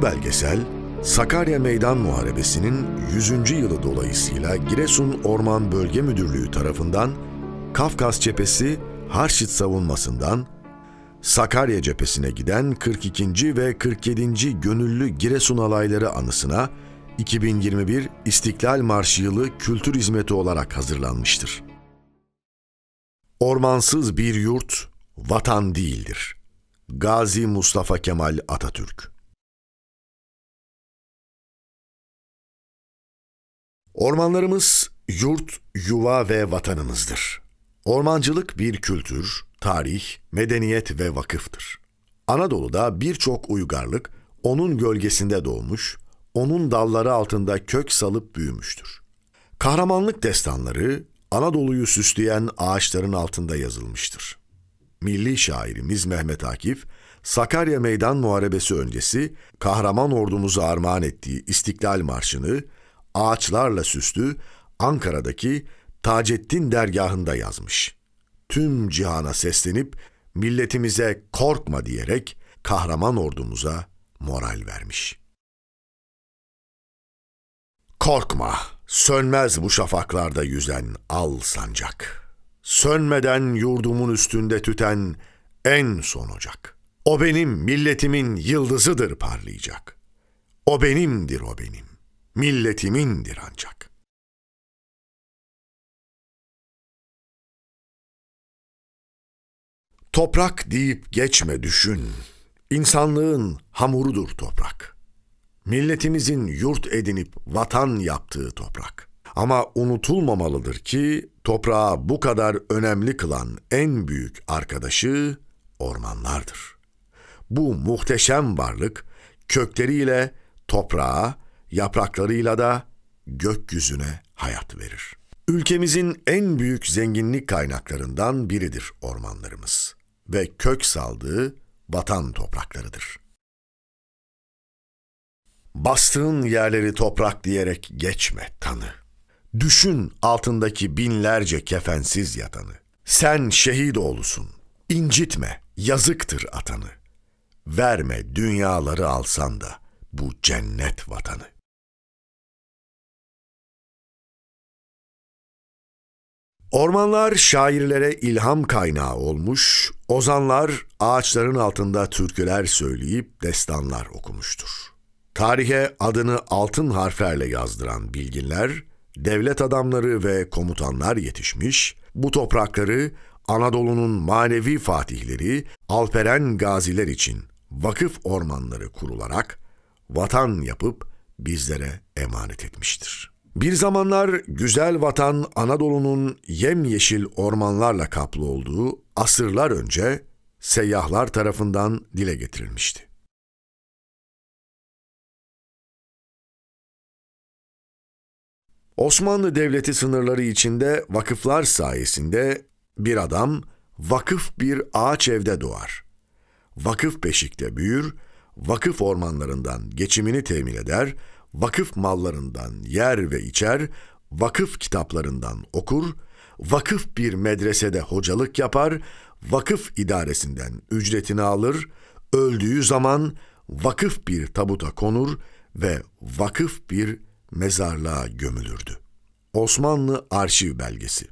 Bu belgesel, Sakarya Meydan Muharebesi'nin 100. yılı dolayısıyla Giresun Orman Bölge Müdürlüğü tarafından Kafkas Cephesi Harşit savunmasından Sakarya cephesine giden 42. ve 47. Gönüllü Giresun Alayları anısına 2021 İstiklal Marşı yılı kültür hizmeti olarak hazırlanmıştır. Ormansız bir yurt vatan değildir. Gazi Mustafa Kemal Atatürk Ormanlarımız yurt, yuva ve vatanımızdır. Ormancılık bir kültür, tarih, medeniyet ve vakıftır. Anadolu'da birçok uygarlık onun gölgesinde doğmuş, onun dalları altında kök salıp büyümüştür. Kahramanlık destanları Anadolu'yu süsleyen ağaçların altında yazılmıştır. Milli şairimiz Mehmet Akif, Sakarya Meydan Muharebesi öncesi kahraman ordumuza armağan ettiği İstiklal Marşı'nı ağaçlarla süslü Ankara'daki Tacettin dergahında yazmış. Tüm cihana seslenip milletimize korkma diyerek kahraman ordumuza moral vermiş. Korkma, sönmez bu şafaklarda yüzen al sancak. Sönmeden yurdumun üstünde tüten en son ocak. O benim milletimin yıldızıdır parlayacak. O benimdir o benim milletimindir ancak. Toprak deyip geçme düşün. İnsanlığın hamurudur toprak. Milletimizin yurt edinip vatan yaptığı toprak. Ama unutulmamalıdır ki toprağı bu kadar önemli kılan en büyük arkadaşı ormanlardır. Bu muhteşem varlık kökleriyle toprağa, yapraklarıyla da gökyüzüne hayat verir. Ülkemizin en büyük zenginlik kaynaklarından biridir ormanlarımız ve kök saldığı vatan topraklarıdır. Bastığın yerleri toprak diyerek geçme tanı. Düşün altındaki binlerce kefensiz yatanı. Sen şehit oğlusun. Incitme yazıktır atanı. Verme dünyaları alsan da bu cennet vatanı. Ormanlar şairlere ilham kaynağı olmuş, ozanlar ağaçların altında türküler söyleyip destanlar okumuştur. Tarihe adını altın harflerle yazdıran bilginler, devlet adamları ve komutanlar yetişmiş, bu toprakları Anadolu'nun manevi fatihleri, alperen gaziler için vakıf ormanları kurularak vatan yapıp bizlere emanet etmiştir. Bir zamanlar güzel vatan Anadolu'nun yemyeşil ormanlarla kaplı olduğu asırlar önce seyyahlar tarafından dile getirilmişti. Osmanlı Devleti sınırları içinde vakıflar sayesinde bir adam vakıf bir ağaç evde doğar. Vakıf beşikte büyür, vakıf ormanlarından geçimini temin eder, vakıf mallarından yer ve içer, vakıf kitaplarından okur, vakıf bir medresede hocalık yapar, vakıf idaresinden ücretini alır, öldüğü zaman vakıf bir tabuta konur ve vakıf bir mezarlığa gömülürdü. Osmanlı Arşiv Belgesi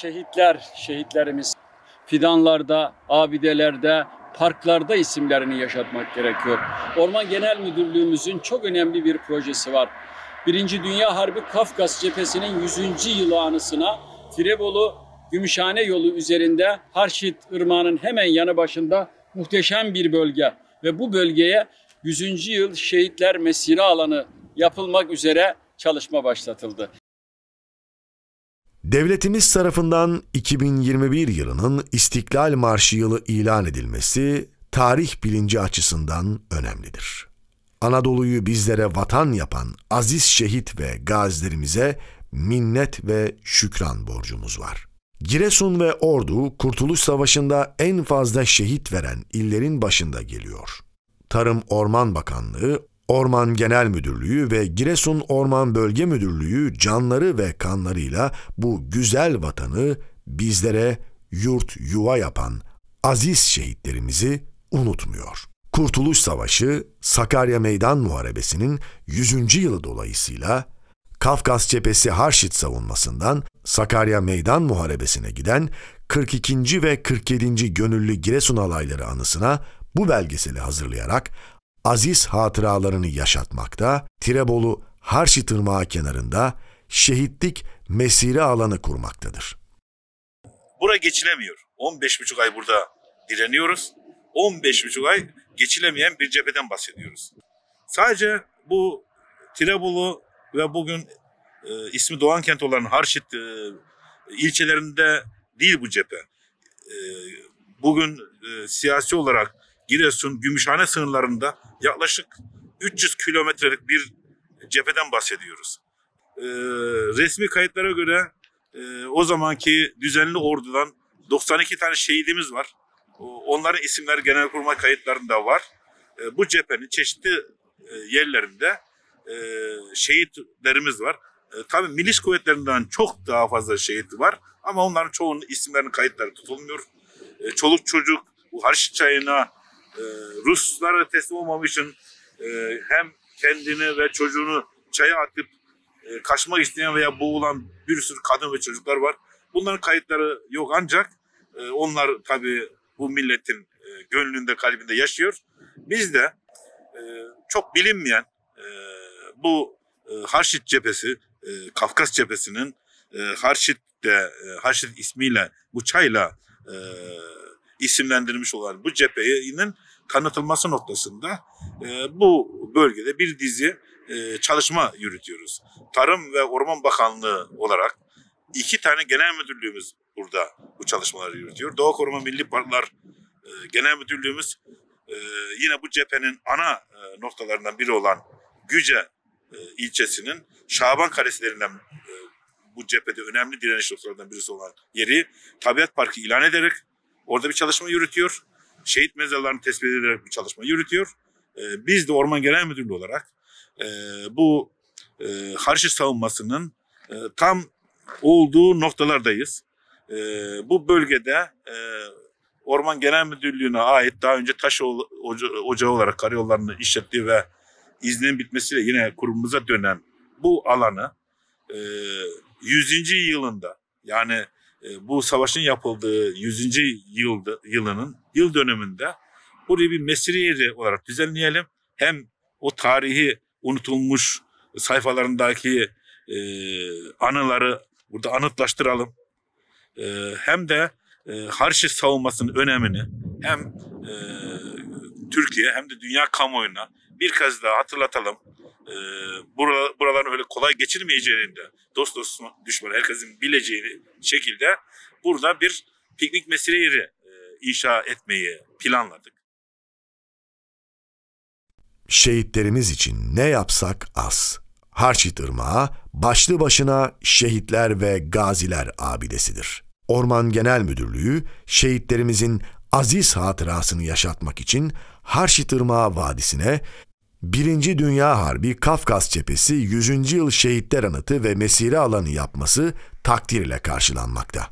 şehitler, şehitlerimiz fidanlarda, abidelerde, parklarda isimlerini yaşatmak gerekiyor. Orman Genel Müdürlüğümüzün çok önemli bir projesi var. Birinci Dünya Harbi Kafkas cephesinin 100. yılı anısına Tirebolu Gümüşhane yolu üzerinde Harşit Irmağı'nın hemen yanı başında muhteşem bir bölge ve bu bölgeye 100. yıl şehitler mesire alanı yapılmak üzere çalışma başlatıldı. Devletimiz tarafından 2021 yılının İstiklal Marşı yılı ilan edilmesi tarih bilinci açısından önemlidir. Anadolu'yu bizlere vatan yapan aziz şehit ve gazilerimize minnet ve şükran borcumuz var. Giresun ve Ordu Kurtuluş Savaşı'nda en fazla şehit veren illerin başında geliyor. Tarım Orman Bakanlığı Orman Genel Müdürlüğü ve Giresun Orman Bölge Müdürlüğü canları ve kanlarıyla bu güzel vatanı bizlere yurt yuva yapan aziz şehitlerimizi unutmuyor. Kurtuluş Savaşı, Sakarya Meydan Muharebesi'nin 100. yılı dolayısıyla Kafkas cephesi Harşit savunmasından Sakarya Meydan Muharebesi'ne giden 42. ve 47. Gönüllü Giresun Alayları anısına bu belgeseli hazırlayarak aziz hatıralarını yaşatmakta, Tirebolu Harşi Tırmağı kenarında şehitlik mesire alanı kurmaktadır. Bura geçilemiyor. 15,5 ay burada direniyoruz. 15,5 ay geçilemeyen bir cepheden bahsediyoruz. Sadece bu Tirebolu ve bugün e, ismi Kent olan Harşit e, ilçelerinde değil bu cephe. E, bugün e, siyasi olarak Giresun, Gümüşhane sınırlarında yaklaşık 300 kilometrelik bir cepheden bahsediyoruz. Ee, resmi kayıtlara göre e, o zamanki düzenli ordudan 92 tane şehidimiz var. Onların isimleri genelkurmay kayıtlarında var. E, bu cephenin çeşitli e, yerlerinde e, şehitlerimiz var. E, tabii milis kuvvetlerinden çok daha fazla şehit var. Ama onların çoğunun isimlerinin kayıtları tutulmuyor. E, çoluk çocuk bu Harşit Çayı'na ee, Ruslara teslim olmamak e, hem kendini ve çocuğunu çaya atıp e, kaçmak isteyen veya boğulan bir sürü kadın ve çocuklar var. Bunların kayıtları yok ancak e, onlar tabii bu milletin gönlünde, kalbinde yaşıyor. Biz de çok bilinmeyen bu Harşit cephesi, Kafkas cephesinin Harşit de Harşit ismiyle bu çayla isimlendirilmiş olan bu cephenin kanıtılması noktasında e, bu bölgede bir dizi e, çalışma yürütüyoruz. Tarım ve Orman Bakanlığı olarak iki tane genel müdürlüğümüz burada bu çalışmaları yürütüyor. Doğa Koruma Milli Parklar e, Genel Müdürlüğümüz e, yine bu cephenin ana e, noktalarından biri olan Güce e, ilçesinin Şaban Kalesi'lerinden e, bu cephede önemli direniş noktalarından birisi olan yeri tabiat parkı ilan ederek orada bir çalışma yürütüyor şehit mezarlarını tespit ederek bir çalışma yürütüyor. Ee, biz de Orman Genel Müdürlüğü olarak e, bu e, karşı savunmasının e, tam olduğu noktalardayız. E, bu bölgede Orman Genel Müdürlüğü'ne ait daha önce taş ocağı olarak karayollarını işlettiği ve iznin bitmesiyle yine kurumumuza dönen bu alanı 100. yılında yani ee, bu savaşın yapıldığı 100. yılda, yılının yıl döneminde burayı bir mesire yeri olarak düzenleyelim. Hem o tarihi unutulmuş sayfalarındaki e, anıları burada anıtlaştıralım. E, hem de e, Harşi savunmasının önemini hem e, Türkiye hem de dünya kamuoyuna bir kez daha hatırlatalım. E, buraların öyle kolay geçirmeyeceğini de dost dost düşman herkesin bileceğini şekilde burada bir piknik mesire yeri inşa etmeyi planladık. Şehitlerimiz için ne yapsak az. Harçit Irmağı başlı başına şehitler ve gaziler abidesidir. Orman Genel Müdürlüğü şehitlerimizin aziz hatırasını yaşatmak için Harşit Irmağı Vadisi'ne Birinci Dünya Harbi, Kafkas Cephesi, 100. Yıl Şehitler Anıtı ve Mesire Alanı yapması takdirle karşılanmakta.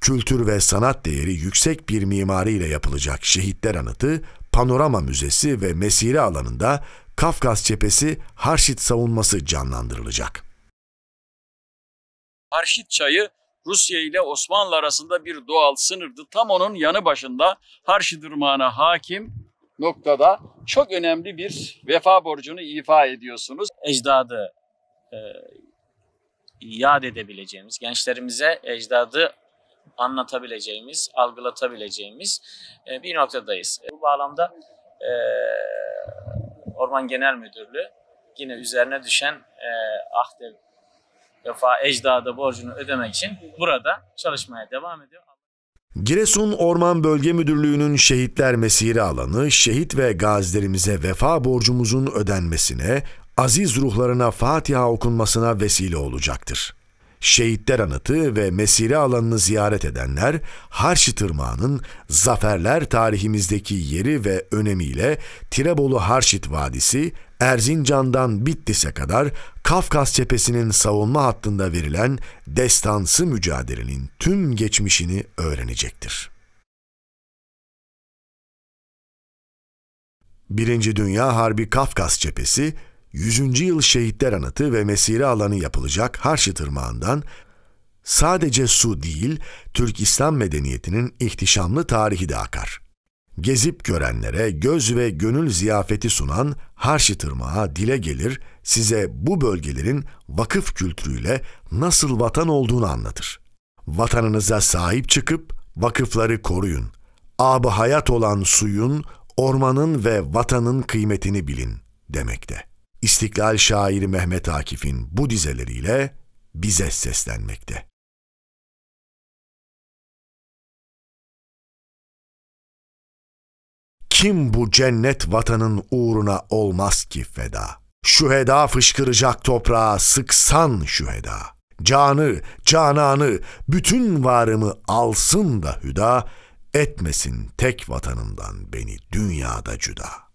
Kültür ve sanat değeri yüksek bir mimariyle yapılacak Şehitler Anıtı, Panorama Müzesi ve Mesire Alanı'nda Kafkas Cephesi Harşit savunması canlandırılacak. Harşit Çayı, Rusya ile Osmanlı arasında bir doğal sınırdı. Tam onun yanı başında Harşit Irmağı'na hakim noktada çok önemli bir vefa borcunu ifa ediyorsunuz. Ecdadı e, yad edebileceğimiz, gençlerimize ecdadı anlatabileceğimiz, algılatabileceğimiz e, bir noktadayız. Bu bağlamda e, Orman Genel Müdürlüğü yine üzerine düşen e, ahde vefa ecdada borcunu ödemek için burada çalışmaya devam ediyor. Giresun Orman Bölge Müdürlüğü'nün şehitler mesire alanı, şehit ve gazilerimize vefa borcumuzun ödenmesine, aziz ruhlarına Fatiha okunmasına vesile olacaktır. Şehitler anıtı ve mesire alanını ziyaret edenler, Harçı Tırmağı'nın zaferler tarihimizdeki yeri ve önemiyle Tirebolu Harşit Vadisi, Erzincan'dan Bitlis'e kadar Kafkas cephesinin savunma hattında verilen destansı mücadelenin tüm geçmişini öğrenecektir. Birinci Dünya Harbi Kafkas cephesi, 100. Yıl Şehitler Anıtı ve Mesire Alanı yapılacak Harşı Tırmağı'ndan sadece su değil, Türk İslam medeniyetinin ihtişamlı tarihi de akar. Gezip görenlere göz ve gönül ziyafeti sunan Harşi Tırmağı dile gelir, size bu bölgelerin vakıf kültürüyle nasıl vatan olduğunu anlatır. Vatanınıza sahip çıkıp vakıfları koruyun. Abı hayat olan suyun, ormanın ve vatanın kıymetini bilin demekte. İstiklal şairi Mehmet Akif'in bu dizeleriyle bize seslenmekte. Kim bu cennet vatanın uğruna olmaz ki feda? Şüheda fışkıracak toprağa sıksan şüheda. Canı, cananı, bütün varımı alsın da hüda, etmesin tek vatanından beni dünyada cüda.''